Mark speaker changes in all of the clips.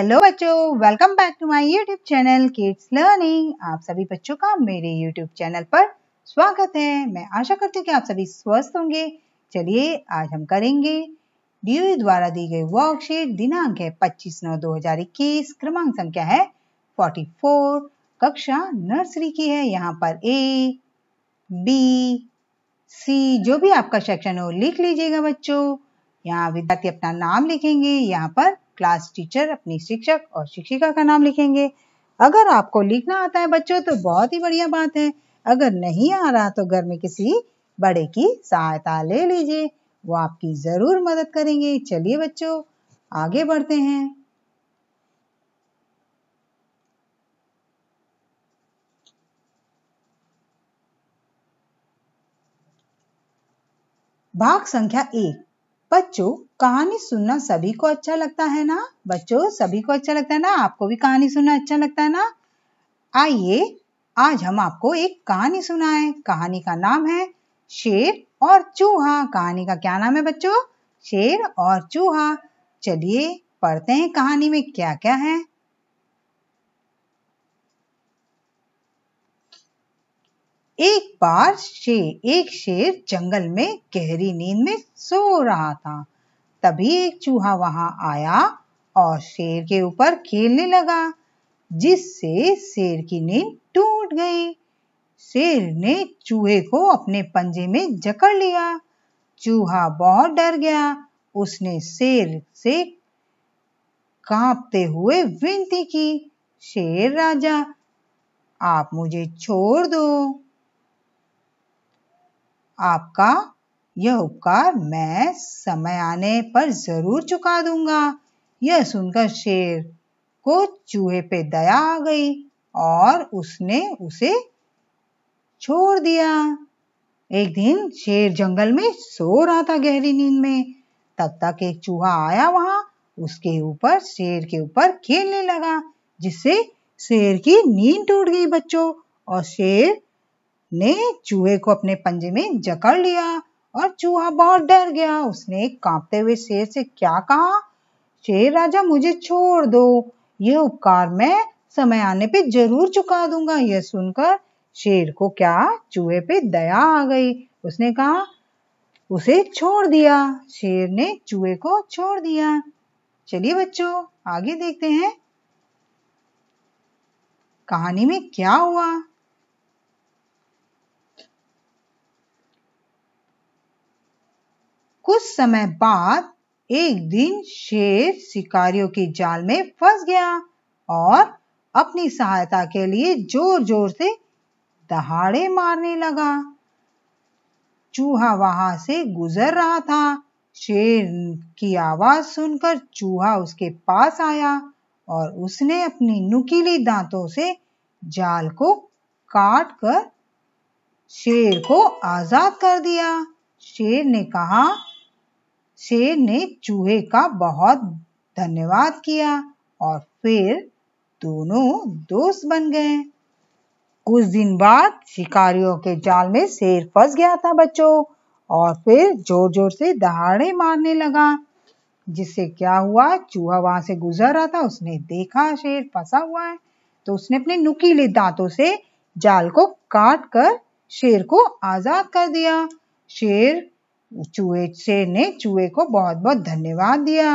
Speaker 1: hello बच्चों welcome back to my YouTube channel kids learning आप सभी बच्चों का मेरे यूट्यूब चैनल पर स्वागत है मैं आशा करती हूँ कि आप सभी स्वस्थ होंगे चलिए आज हम करेंगे डी e द्वारा दी गई वर्कशीट दिनांक है 25 नौ 2021 क्रमांक संख्या है 44 कक्षा नर्सरी की है यहाँ पर ए बी सी जो भी आपका सेक्शन हो लिख लीजिएगा बच्चों यहाँ विद्यार्थी अपना नाम लिखेंगे यहाँ पर क्लास टीचर अपनी शिक्षक और शिक्षिका का नाम लिखेंगे अगर आपको लिखना आता है बच्चों तो बहुत ही बढ़िया बात है अगर नहीं आ रहा तो घर में किसी बड़े की सहायता ले लीजिए वो आपकी जरूर मदद करेंगे चलिए बच्चों आगे बढ़ते हैं भाग संख्या एक बच्चों कहानी सुनना सभी को अच्छा लगता है ना बच्चों सभी को अच्छा लगता है ना आपको भी कहानी सुनना अच्छा लगता है ना आइए आज हम आपको एक कहानी सुनाएं कहानी का नाम है शेर और चूहा कहानी का क्या नाम है बच्चों शेर और चूहा चलिए पढ़ते हैं कहानी में क्या क्या है एक बार शेर एक शेर जंगल में गहरी नींद में सो रहा था तभी एक चूहा वहां आया और शेर के ऊपर खेलने लगा जिससे शेर की नींद टूट गई शेर ने चूहे को अपने पंजे में जकड़ लिया चूहा बहुत डर गया उसने शेर से कांपते हुए विनती की शेर राजा आप मुझे छोड़ दो आपका यह उपकार मैं समय आने पर जरूर चुका दूंगा यह सुनकर शेर को चूहे पे दया आ गई और उसने उसे छोड़ दिया एक दिन शेर जंगल में सो रहा था गहरी नींद में तब तक एक चूहा आया वहां उसके ऊपर शेर के ऊपर खेलने लगा जिससे शेर की नींद टूट गई बच्चों और शेर ने चूहे को अपने पंजे में जकड़ लिया और चूहा बहुत डर गया उसने कांपते हुए शेर से क्या कहा शेर राजा मुझे छोड़ दो यह उपकार मैं समय आने पे जरूर चुका दूंगा यह सुनकर शेर को क्या चूहे पे दया आ गई उसने कहा उसे छोड़ दिया शेर ने चूहे को छोड़ दिया चलिए बच्चों आगे देखते हैं कहानी में क्या हुआ कुछ समय बाद एक दिन शेर शिकारियों के जाल में फंस गया और अपनी सहायता के लिए जोर जोर से दहाड़े मारने लगा चूहा वहां से गुजर रहा था शेर की आवाज सुनकर चूहा उसके पास आया और उसने अपनी नुकीली दांतों से जाल को काट कर शेर को आजाद कर दिया शेर ने कहा शेर ने चूहे का बहुत धन्यवाद किया और फिर दोनों दोस्त बन गए कुछ दिन बाद शिकारियों के जाल में शेर फंस गया था बच्चों और फिर जोर जोर से दहाड़े मारने लगा जिससे क्या हुआ चूहा वहां से गुजर रहा था उसने देखा शेर फंसा हुआ है तो उसने अपने नुकीले दांतों से जाल को काट कर शेर को आजाद कर दिया शेर चूहे शेर ने चूहे को बहुत बहुत धन्यवाद दिया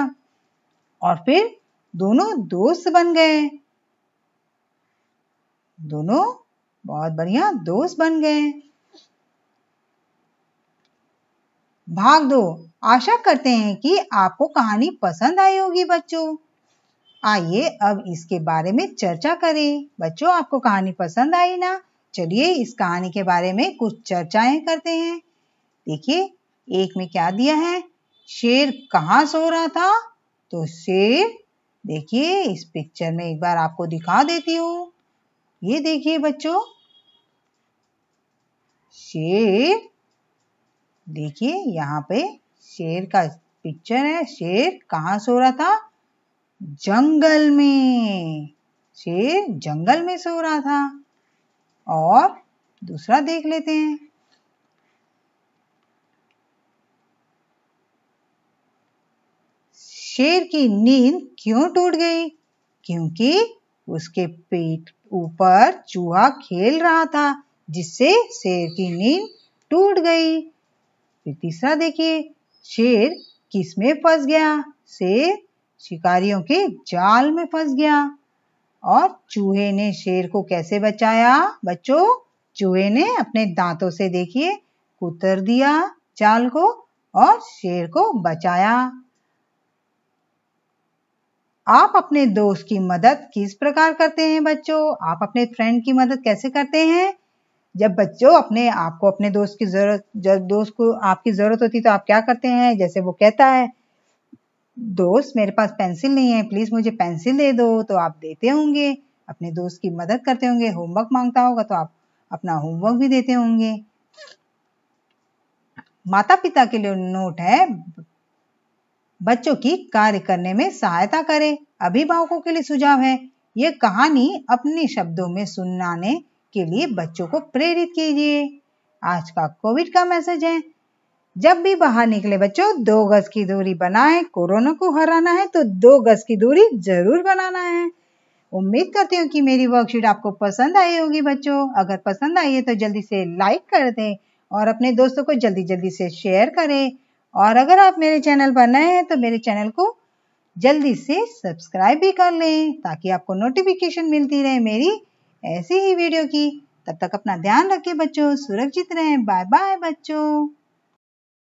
Speaker 1: और फिर दोनों दोस्त बन गए दोनों बहुत बढ़िया दोस्त बन गए भाग दो आशा करते हैं कि आपको कहानी पसंद आई होगी बच्चों आइए अब इसके बारे में चर्चा करें बच्चों आपको कहानी पसंद आई ना चलिए इस कहानी के बारे में कुछ चर्चाएं करते हैं देखिए एक में क्या दिया है शेर कहाँ सो रहा था तो शेर देखिए इस पिक्चर में एक बार आपको दिखा देती हूँ ये देखिए बच्चों शेर देखिए यहाँ पे शेर का पिक्चर है शेर कहाँ सो रहा था जंगल में शेर जंगल में सो रहा था और दूसरा देख लेते हैं शेर की नींद क्यों टूट गई क्योंकि उसके पेट ऊपर चूहा खेल रहा था जिससे शेर की नींद टूट गई फिर तीसरा देखिए शेर किस में फंस गया शेर शिकारियों के जाल में फंस गया और चूहे ने शेर को कैसे बचाया बच्चों चूहे ने अपने दांतों से देखिए कुतर दिया जाल को और शेर को बचाया आप अपने दोस्त की मदद किस प्रकार करते हैं बच्चों आप अपने फ्रेंड की मदद कैसे करते हैं जब बच्चों अपने आपको अपने दोस्त की जरूरत जब दोस्त को आपकी जरूरत होती तो आप क्या करते हैं जैसे वो कहता है दोस्त मेरे पास पेंसिल नहीं है प्लीज मुझे पेंसिल दे दो तो आप देते होंगे अपने दोस्त की मदद करते होंगे होमवर्क मांगता होगा तो आप अपना होमवर्क भी देते होंगे माता पिता के लिए नोट है बच्चों की कार्य करने में सहायता करें अभिभावकों के लिए सुझाव है ये कहानी अपने शब्दों में सुनाने के लिए बच्चों को प्रेरित कीजिए आज का कोविड का मैसेज है जब भी बाहर निकले बच्चों दो गज की दूरी बनाएं कोरोना को हराना है तो दो गज की दूरी जरूर बनाना है उम्मीद करती हूँ कि मेरी वर्कशीट आपको पसंद आई होगी बच्चों अगर पसंद आई है तो जल्दी से लाइक कर दें और अपने दोस्तों को जल्दी जल्दी से शेयर करें और अगर आप मेरे चैनल पर नए हैं तो मेरे चैनल को जल्दी से सब्सक्राइब भी कर लें ताकि आपको नोटिफिकेशन मिलती रहे मेरी ऐसी ही वीडियो की तब तक अपना ध्यान रखें बच्चों सुरक्षित रहें बाय बाय बच्चों